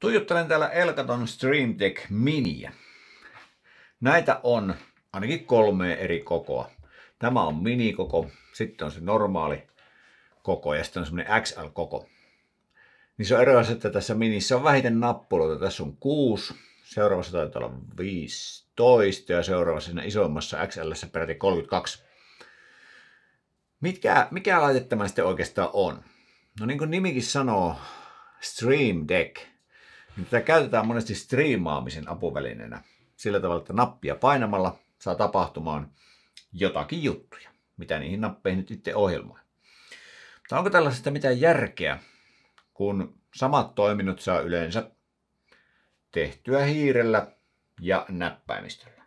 Tuijuttelen täällä Elkaton Stream Deck Miniä. Näitä on ainakin kolme eri kokoa. Tämä on minikoko, sitten on se normaali koko ja sitten on semmoinen XL-koko. Niin se on ero että tässä minissä on vähiten nappuloita. Tässä on 6, seuraavassa taitaa olla 15 ja seuraavassa siinä isommassa XLssä peräti 32. Mitkä, mikä laite tämä sitten oikeastaan on? No niin kuin nimikin sanoo, Stream Deck – niin tätä käytetään monesti striimaamisen apuvälineenä sillä tavalla, että nappia painamalla saa tapahtumaan jotakin juttuja, mitä niihin nappeihin nyt itse ohjelmoi. Mutta onko tällaisesta mitään järkeä, kun samat toiminnot saa yleensä tehtyä hiirellä ja näppäimistöllä?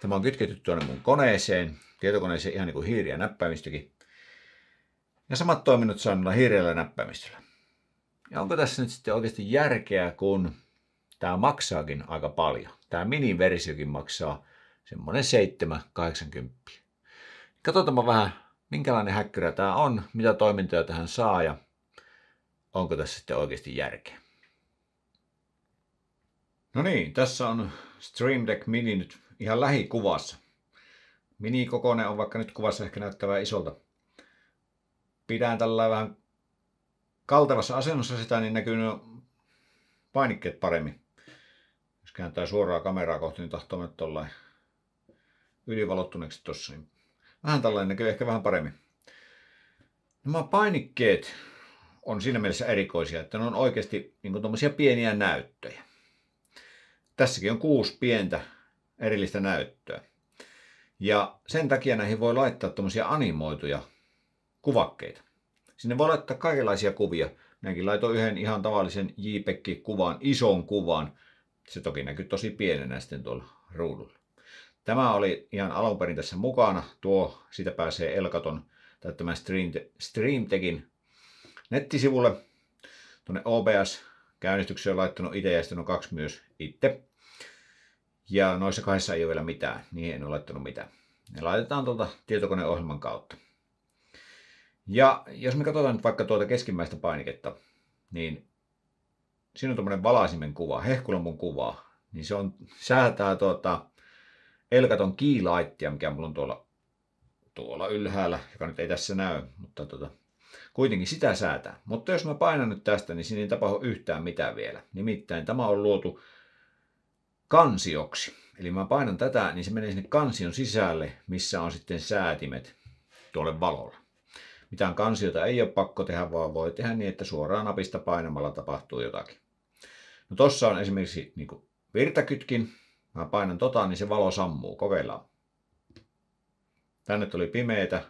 Tämä on kytketty tuonne mun koneeseen, tietokoneeseen ihan niin kuin hiiri ja näppäimistökin. Ja samat toiminnot saa hiirellä ja näppäimistöllä. Ja onko tässä nyt sitten oikeasti järkeä, kun tämä maksaakin aika paljon. Tämä miniversiokin maksaa semmoinen 780. Katsotaan vähän, minkälainen häkkyrä tämä on, mitä toimintoja tähän saa ja onko tässä sitten oikeasti järkeä. No niin, tässä on Stream Deck Mini nyt ihan lähikuvassa. Mini kokoinen on vaikka nyt kuvassa ehkä näyttävää isolta. Pidän tällä vähän kaltavassa asennossa sitä, niin näkyy ne painikkeet paremmin. Jos kääntää suoraa kameraa kohti, niin tahtoo mennä tuollain ylivalottuneeksi tuossa. Niin vähän tällainen näkyy ehkä vähän paremmin. Nämä painikkeet on siinä mielessä erikoisia, että ne on oikeasti niin kuin pieniä näyttöjä. Tässäkin on kuusi pientä erillistä näyttöä. Ja sen takia näihin voi laittaa tuommoisia animoituja kuvakkeita. Sinne voi laittaa kaikenlaisia kuvia. Minäkin laitoin yhden ihan tavallisen JPEG-kuvan, ison kuvan. Se toki näkyy tosi pienenä sitten tuolla ruudulla. Tämä oli ihan alun perin tässä mukana. Tuo, sitä pääsee Elkaton tai tämän StreamTekin nettisivulle. Tuonne OBS-käynnistykseen on laittanut itse ja sitten on kaksi myös itse. Ja noissa kahdessa ei ole vielä mitään, niihin en ole laittanut mitään. Ne laitetaan tuolta tietokoneohjelman kautta. Ja jos me katsotaan nyt vaikka tuota keskimmäistä painiketta, niin siinä on tuommoinen valaisimen kuva, hehkulampun kuva, niin se on, säätää tuota Elkaton kiilaittia, mikä mulla on tuolla, tuolla ylhäällä, joka nyt ei tässä näy, mutta tuota, kuitenkin sitä säätää. Mutta jos mä painan nyt tästä, niin siinä ei tapahdu yhtään mitään vielä. Nimittäin tämä on luotu kansioksi. Eli mä painan tätä, niin se menee sinne kansion sisälle, missä on sitten säätimet tuolle valolle. Mitään kansiota ei ole pakko tehdä, vaan voi tehdä niin, että suoraan napista painamalla tapahtuu jotakin. No tossa on esimerkiksi niin virtakytkin. Mä painan tota, niin se valo sammuu. Kokeillaan. Tänne tuli pimeitä.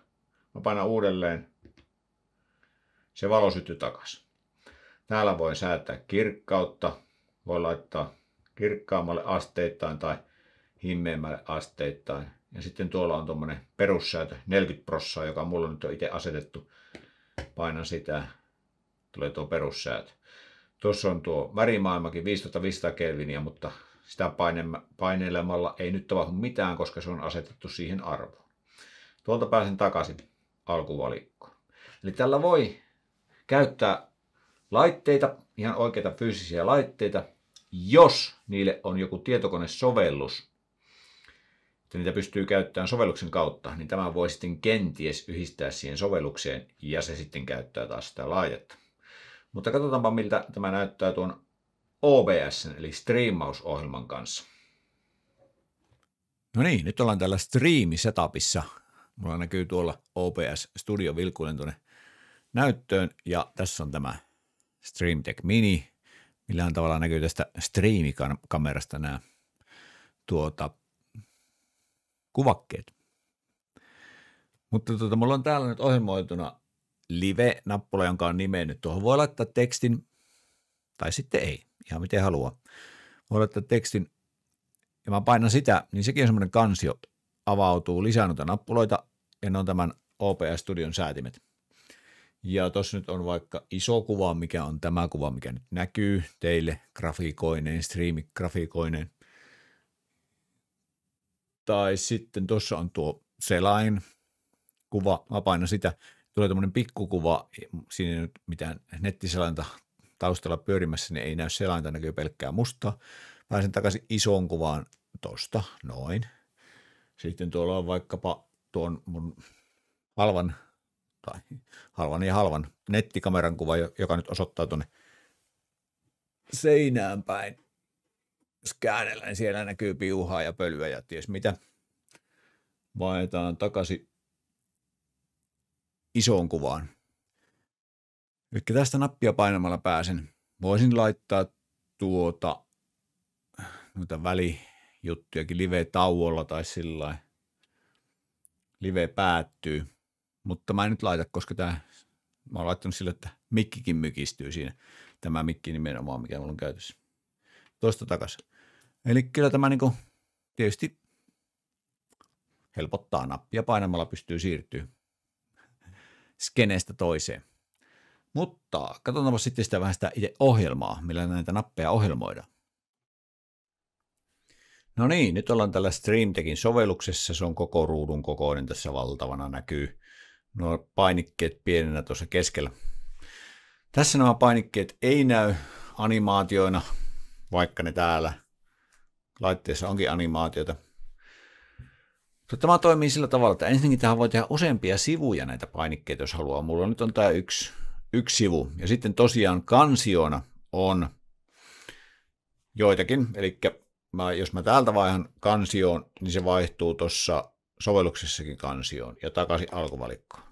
Mä painan uudelleen. Se valo syttyy takaisin. Täällä voi säätää kirkkautta. Voi laittaa kirkkaammalle asteittain tai himmeämmälle asteittain. Ja sitten tuolla on tuommoinen perussäätö, 40 prossaa, joka mulla nyt on itse asetettu. Painan sitä, tulee tuo perussäätö. Tuossa on tuo värimaailmakin 5500 kelviniä, mutta sitä painelemalla ei nyt tapahdu mitään, koska se on asetettu siihen arvoon. Tuolta pääsen takaisin alkuvalikkoon. Eli tällä voi käyttää laitteita, ihan oikeita fyysisiä laitteita, jos niille on joku tietokonesovellus, että niitä pystyy käyttämään sovelluksen kautta, niin tämä voi sitten kenties yhdistää siihen sovellukseen ja se sitten käyttää taas sitä laajetta. Mutta katsotaanpa miltä tämä näyttää tuon OBS eli striimausohjelman kanssa. No niin, nyt ollaan täällä striimisetapissa. Mulla näkyy tuolla OBS Studio vilkulen tuonne näyttöön ja tässä on tämä Stream Tech Mini. Millään tavalla näkyy tästä striimikamerasta nämä tuota, kuvakkeet. Mutta tota, mulla on täällä nyt ohjelmoituna live-nappula, jonka on nimennyt. Tuohon voi laittaa tekstin, tai sitten ei, ihan miten haluaa. Voi laittaa tekstin, ja mä painan sitä, niin sekin on semmoinen kansio, avautuu lisää noita nappuloita, ja ne on tämän OPS Studion säätimet. Ja tuossa nyt on vaikka iso kuva, mikä on tämä kuva, mikä nyt näkyy teille grafiikoineen, striimigrafiikoineen. Tai sitten tuossa on tuo selain kuva, mä painan sitä, tulee tämmöinen pikkukuva, siinä ei nyt mitään nettiselainta taustalla pyörimässä, niin ei näy selainta, näkyy pelkkää mustaa. Pääsen takaisin isoon kuvaan tosta, noin. Sitten tuolla on vaikkapa tuon mun halvan, tai halvan ja halvan nettikameran kuva, joka nyt osoittaa tuonne seinään päin skäänellä, niin siellä näkyy piuhaa ja pölyä ja ties mitä. Vaihdetaan takaisin isoon kuvaan. Eli tästä nappia painamalla pääsen. Voisin laittaa tuota noita välijuttujakin live-tauolla tai sillä Live päättyy. Mutta mä en nyt laita, koska tämä, mä oon laittanut sille, että mikkikin mykistyy siinä. Tämä mikki nimenomaan, mikä mulla on käytössä. Toista takaisin. Eli kyllä tämä niin kuin, tietysti helpottaa nappia painamalla pystyy siirtyä skeneestä toiseen. Mutta katsotaanpa sitten sitä vähän sitä itse ohjelmaa, millä näitä nappeja ohjelmoidaan. No niin, nyt ollaan tällä StreamTekin sovelluksessa, se on koko ruudun kokoinen tässä valtavana näkyy. Nuo painikkeet pienenä tuossa keskellä. Tässä nämä painikkeet ei näy animaatioina, vaikka ne täällä laitteessa onkin animaatiota. tämä toimii sillä tavalla, että ensinnäkin tähän voi tehdä useampia sivuja näitä painikkeita, jos haluaa. Mulla nyt on tämä yksi, yksi sivu. Ja sitten tosiaan kansiona on joitakin, eli jos mä täältä vaihan kansioon, niin se vaihtuu tuossa sovelluksessakin kansioon ja takaisin alkuvalikkoon.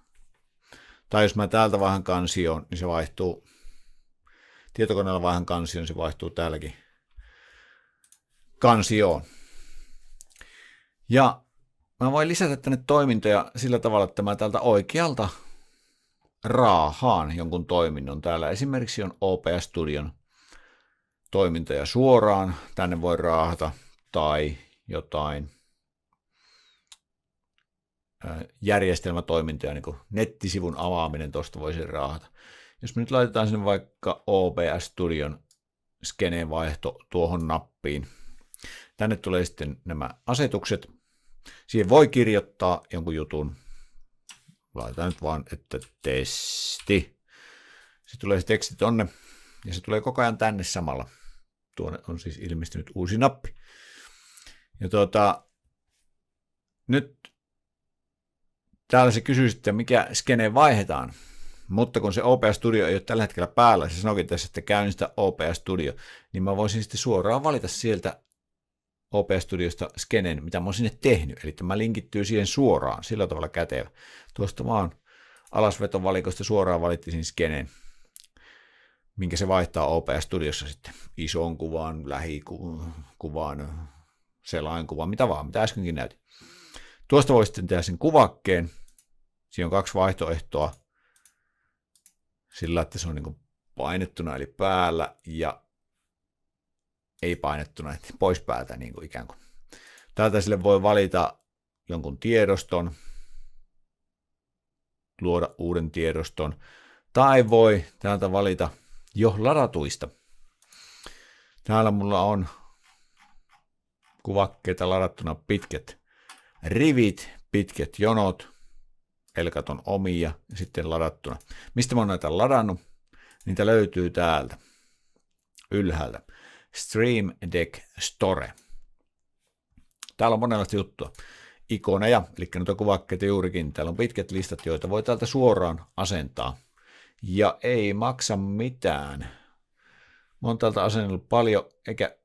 Tai jos mä täältä vaihan kansioon, niin se vaihtuu, tietokoneella vaihan kansioon, niin se vaihtuu täälläkin kansioon. Ja mä voin lisätä tänne toimintoja sillä tavalla, että mä täältä oikealta raahaan jonkun toiminnon. Täällä esimerkiksi on OPS Studion toimintoja suoraan. Tänne voi raahata tai jotain järjestelmätoimintoja, niin kuin nettisivun avaaminen tuosta voisi raahata. Jos me nyt laitetaan sinne vaikka OBS Studion skeneen vaihto tuohon nappiin, Tänne tulee sitten nämä asetukset. Siihen voi kirjoittaa jonkun jutun. Laitetaan nyt vaan, että testi. se tulee se teksti tonne ja se tulee koko ajan tänne samalla. Tuonne on siis ilmestynyt uusi nappi. Ja tuota, nyt täällä se kysyy sitten, mikä skene vaihdetaan. Mutta kun se OPS Studio ei ole tällä hetkellä päällä, se sanoikin tässä, että käynnistä OPS Studio, niin mä voisin sitten suoraan valita sieltä OP-studiosta skenen, mitä mä oon sinne tehnyt. Eli tämä linkittyy siihen suoraan, sillä tavalla kätevä. Tuosta vaan alasveton valikosta suoraan valittiin skenen, minkä se vaihtaa OP-studiossa sitten isoon kuvaan, lähikuvaan, kuvaan, mitä vaan, mitä äskenkin näytin. Tuosta voi sitten tehdä sen kuvakkeen. Siinä on kaksi vaihtoehtoa sillä, että se on niin painettuna eli päällä ja ei painettuna, että pois päältä niin kuin ikään kuin. Täältä sille voi valita jonkun tiedoston, luoda uuden tiedoston, tai voi täältä valita jo ladatuista. Täällä mulla on kuvakkeita ladattuna pitkät rivit, pitkät jonot, elkat on omia ja sitten ladattuna. Mistä mä oon näitä ladannut? Niitä löytyy täältä ylhäältä. Stream Deck Store. Täällä on monenlaista juttua. Ikoneja, eli noita kuvakkeita juurikin. Täällä on pitkät listat, joita voi täältä suoraan asentaa. Ja ei maksa mitään. Mä oon täältä asennellut paljon, eikä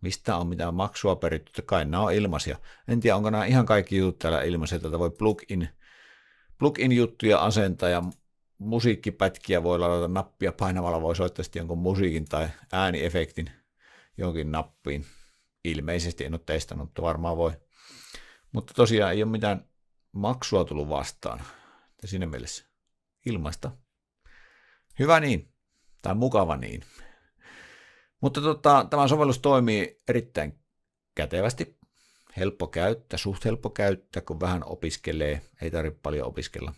mistä on mitään maksua peritty. Kai nämä on ilmaisia. En tiedä, onko nämä ihan kaikki jutut täällä ilmaisia. Täältä voi plug-in plug-in-juttuja asentaa ja musiikkipätkiä voi ladata nappia painamalla, voi soittaa sitten jonkun musiikin tai ääniefektin jonkin nappiin. Ilmeisesti en ole testannut, mutta varmaan voi. Mutta tosiaan ei ole mitään maksua tullut vastaan. Ja siinä mielessä ilmaista. Hyvä niin, tai mukava niin. Mutta tota, tämä sovellus toimii erittäin kätevästi. Helppo käyttää, suht helppo käyttää, kun vähän opiskelee. Ei tarvitse paljon opiskella.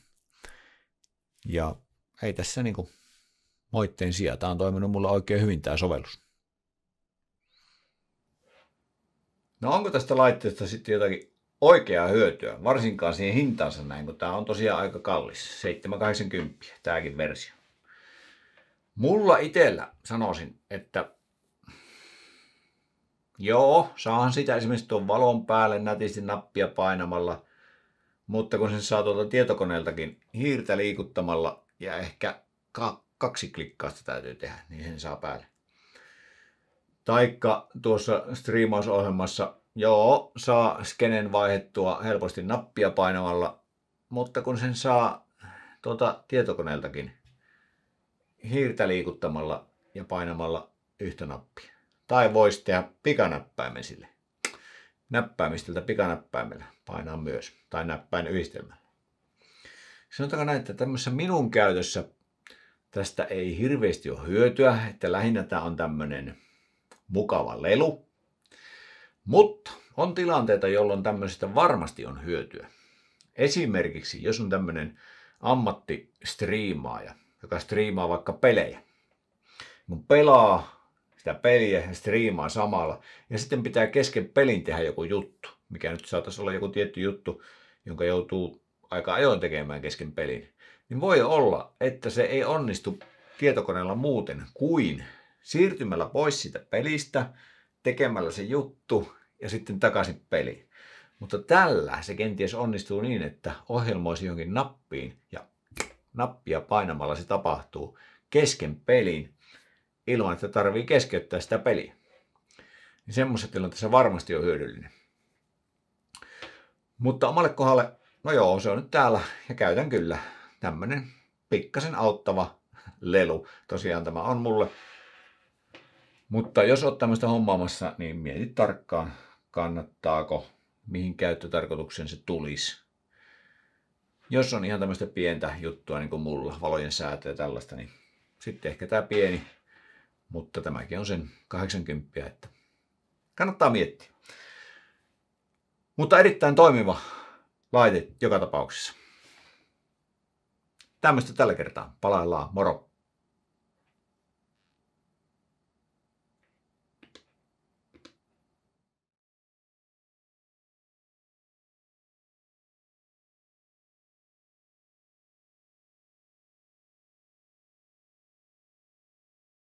Ja ei tässä niin kuin moitteen sijaan. Tämä on toiminut mulla oikein hyvin tämä sovellus. No onko tästä laitteesta sitten jotakin oikeaa hyötyä, varsinkaan siihen hintaansa näin, kun tämä on tosiaan aika kallis, 780 tämäkin versio. Mulla itellä sanoisin, että joo, saahan sitä esimerkiksi tuon valon päälle nätisti nappia painamalla, mutta kun sen saa tuolta tietokoneeltakin hiirtä liikuttamalla ja ehkä kaksi klikkausta täytyy tehdä, niin sen saa päälle. Taikka tuossa striimausohjelmassa, joo, saa skenen vaihettua helposti nappia painamalla, mutta kun sen saa tuolta tietokoneeltakin hiirtä liikuttamalla ja painamalla yhtä nappia. Tai voisi tehdä pikanäppäimen sille näppäimistöltä pikanäppäimellä painaa myös, tai näppäin yhdistelmällä. Sanotaanko näin, että tämmöisessä minun käytössä tästä ei hirveästi ole hyötyä, että lähinnä tämä on tämmöinen mukava lelu. Mutta on tilanteita, jolloin tämmöisestä varmasti on hyötyä. Esimerkiksi jos on tämmöinen ammattistriimaaja, joka striimaa vaikka pelejä. Kun pelaa sitä peliä ja striimaa samalla. Ja sitten pitää kesken pelin tehdä joku juttu, mikä nyt saattaisi olla joku tietty juttu, jonka joutuu aika ajoin tekemään kesken pelin. Niin voi olla, että se ei onnistu tietokoneella muuten kuin siirtymällä pois siitä pelistä, tekemällä se juttu ja sitten takaisin peliin. Mutta tällä se kenties onnistuu niin, että ohjelmoisi jonkin nappiin ja nappia painamalla se tapahtuu kesken pelin ilman, että tarvii keskeyttää sitä peliä. Niin semmoisessa tilanteessa varmasti on hyödyllinen. Mutta omalle kohdalle, no joo, se on nyt täällä ja käytän kyllä tämmönen pikkasen auttava lelu. Tosiaan tämä on mulle. Mutta jos oot tämmöistä hommaamassa, niin mieti tarkkaan, kannattaako, mihin käyttötarkoitukseen se tulisi. Jos on ihan tämmöistä pientä juttua niin kuin mulla, valojen säätö ja tällaista, niin sitten ehkä tämä pieni mutta tämäkin on sen 80, että kannattaa miettiä. Mutta erittäin toimiva laite joka tapauksessa. Tämmöistä tällä kertaa. Palaillaan. Moro!